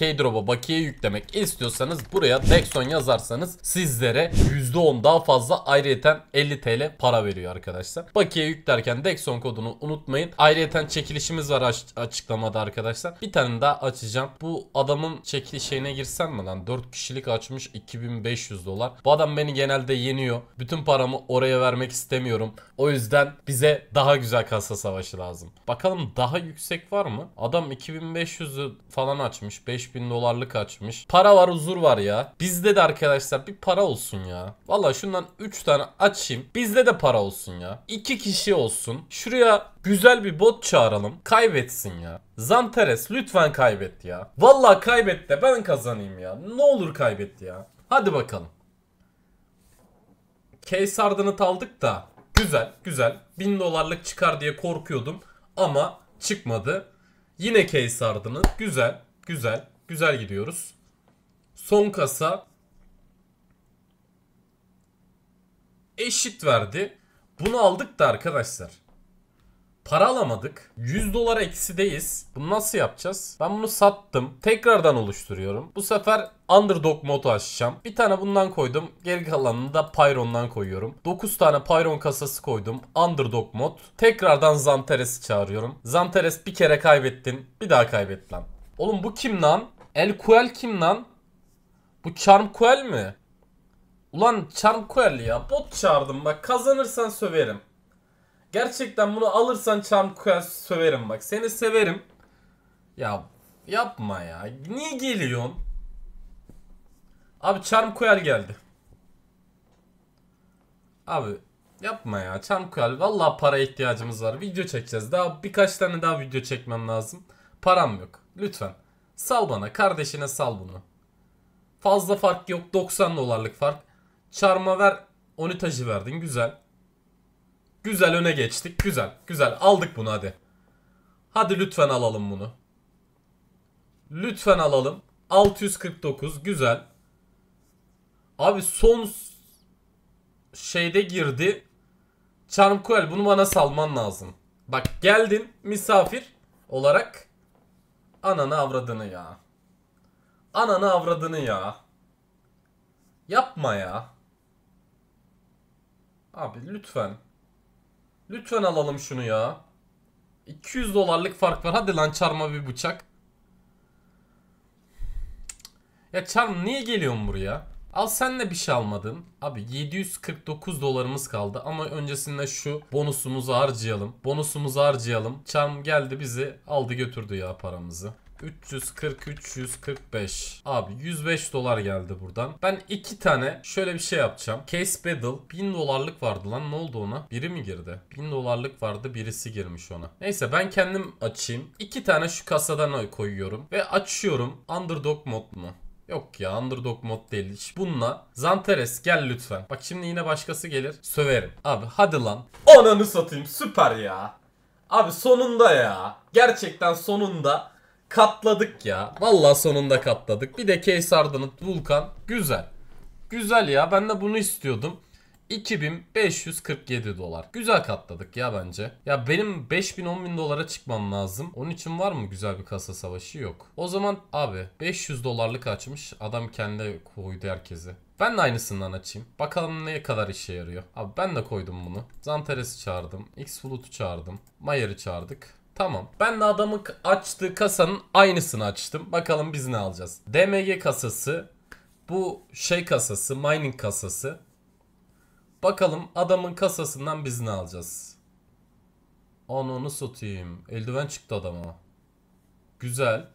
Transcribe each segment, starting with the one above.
Keydrop'a bakiye yüklemek istiyorsanız buraya Dexon yazarsanız sizlere %10 daha fazla ayrıyeten 50 TL para veriyor arkadaşlar. Bakiye yüklerken Dexon kodunu unutmayın. Ayrıyeten çekilişimiz var açıklamada arkadaşlar. Bir tane daha açacağım. Bu adamın çekilişine girsem mi lan? 4 kişilik açmış 2500 dolar. Bu adam beni genelde yeniyor. Bütün paramı oraya vermek istemiyorum. O yüzden bize daha güzel kasa savaşı lazım. Bakalım daha yüksek var mı? Adam 2500'ü falan açmış. 5 70 bin dolarlık açmış. Para var huzur var ya. Bizde de arkadaşlar bir para olsun ya. Valla şundan 3 tane açayım. Bizde de para olsun ya. 2 kişi olsun. Şuraya güzel bir bot çağıralım. Kaybetsin ya. Zanteres lütfen kaybet ya. Valla kaybet de ben kazanayım ya. Ne olur kaybet ya. Hadi bakalım. Case Harden'ı aldık da güzel güzel 1000 dolarlık çıkar diye korkuyordum ama çıkmadı. Yine Case Harden'ı güzel güzel Güzel gidiyoruz. Son kasa eşit verdi. Bunu aldık da arkadaşlar. Para alamadık. 100 dolar eksideyiz. Bunu nasıl yapacağız? Ben bunu sattım. Tekrardan oluşturuyorum. Bu sefer underdog modu açacağım. Bir tane bundan koydum. Geri kalanını da Pyron'dan koyuyorum. 9 tane Pyron kasası koydum. Underdog mod. Tekrardan Zanteres'i çağırıyorum. Zanteres bir kere kaybettin. Bir daha kaybet lan. Oğlum bu kim lan? El Kuel kim lan? Bu Charm Kuel mi? Ulan Charm Kuel ya bot çağırdım bak kazanırsan söverim. Gerçekten bunu alırsan Charm Kuel söverim bak seni severim. Ya yapma ya niye geliyorsun? Abi Charm Kuel geldi. Abi yapma ya Charm Kuel valla para ihtiyacımız var video çekeceğiz daha birkaç tane daha video çekmem lazım. Param yok lütfen. Sal bana kardeşine sal bunu. Fazla fark yok 90 dolarlık fark. Çarma ver onitacı verdin güzel. Güzel öne geçtik güzel güzel aldık bunu hadi. Hadi lütfen alalım bunu. Lütfen alalım. 649 güzel. Abi son şeyde girdi. Charmkuel bunu bana salman lazım. Bak geldin misafir olarak Ananı avradını ya. Ananı avradını ya. Yapma ya. Abi lütfen. Lütfen alalım şunu ya. 200 dolarlık fark var. Hadi lan çarma bir bıçak. Ya çarm niye geliyorsun buraya? Al senle bir şey almadım. Abi 749 dolarımız kaldı ama öncesinde şu bonusumuzu harcayalım. Bonusumuzu harcayalım. Çam geldi bizi aldı götürdü ya paramızı. 340 345 abi 105 dolar geldi buradan ben iki tane şöyle bir şey yapacağım case battle 1000 dolarlık vardı lan ne oldu ona biri mi girdi 1000 dolarlık vardı birisi girmiş ona neyse ben kendim açayım iki tane şu kasadan koyuyorum ve açıyorum underdog mod mu Yok ya underdog mod değil. Hiç. Bununla Zanteres gel lütfen. Bak şimdi yine başkası gelir. Söverim. Abi hadi lan. Onanı satayım süper ya. Abi sonunda ya. Gerçekten sonunda katladık ya. Vallahi sonunda katladık. Bir de Keysardan'ın Vulkan. Güzel. Güzel ya ben de bunu istiyordum. 2547 dolar. Güzel katladık ya bence. Ya benim 5000 10000 dolara çıkmam lazım. Onun için var mı güzel bir kasa savaşı? Yok. O zaman abi 500 dolarlık açmış. Adam kendi koydu herkese. Ben de aynısından açayım. Bakalım ne kadar işe yarıyor. Abi ben de koydum bunu. Zanteres'i çağırdım. X-Flut'u çağırdım. Mayer'i çağırdık. Tamam. Ben de adamın açtığı kasanın aynısını açtım. Bakalım biz ne alacağız. DMG kasası. Bu şey kasası. Mining kasası. Bakalım adamın kasasından biz ne alacağız? Ananı satayım. Eldiven çıktı adama. Güzel.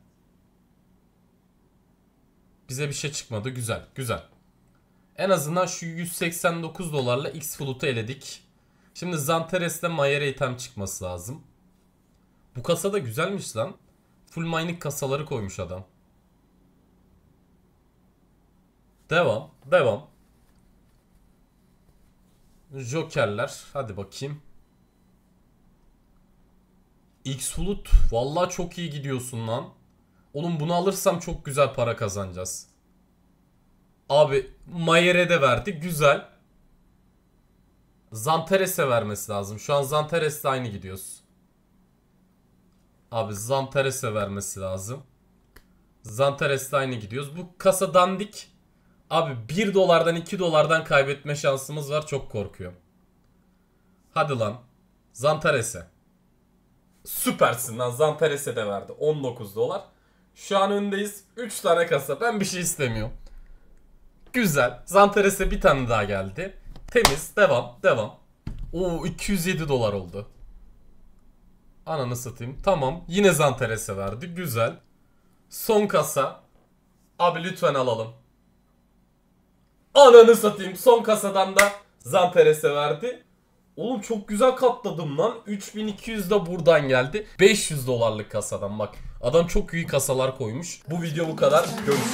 Bize bir şey çıkmadı. Güzel. Güzel. En azından şu 189 dolarla X Flut'u eledik. Şimdi Zanteres'te Mayer item çıkması lazım. Bu kasa da güzelmiş lan. Full mining kasaları koymuş adam. Devam. Devam. Jokerler. Hadi bakayım. X-Flut. Valla çok iyi gidiyorsun lan. Oğlum bunu alırsam çok güzel para kazanacağız. Abi Mayer'e de verdi, Güzel. Zantares'e vermesi lazım. Şu an Zantares'le aynı gidiyoruz. Abi Zantares'e vermesi lazım. Zantares'le aynı gidiyoruz. Bu kasa dandik. Abi 1 dolardan 2 dolardan kaybetme şansımız var. Çok korkuyorum. Hadi lan. Zantarese. Süpersin lan. Zantarese de verdi. 19 dolar. Şu an öndeyiz. 3 tane kasa. Ben bir şey istemiyorum. Güzel. Zantarese bir tane daha geldi. Temiz. Devam. Devam. Oo 207 dolar oldu. Ananı satayım. Tamam. Yine Zantarese verdi. Güzel. Son kasa. Abi lütfen alalım. Ananı satayım son kasadan da Zamperes'e verdi. Oğlum çok güzel katladım lan. 3200 de buradan geldi. 500 dolarlık kasadan bak. Adam çok iyi kasalar koymuş. Bu video bu kadar. Görüşürüz.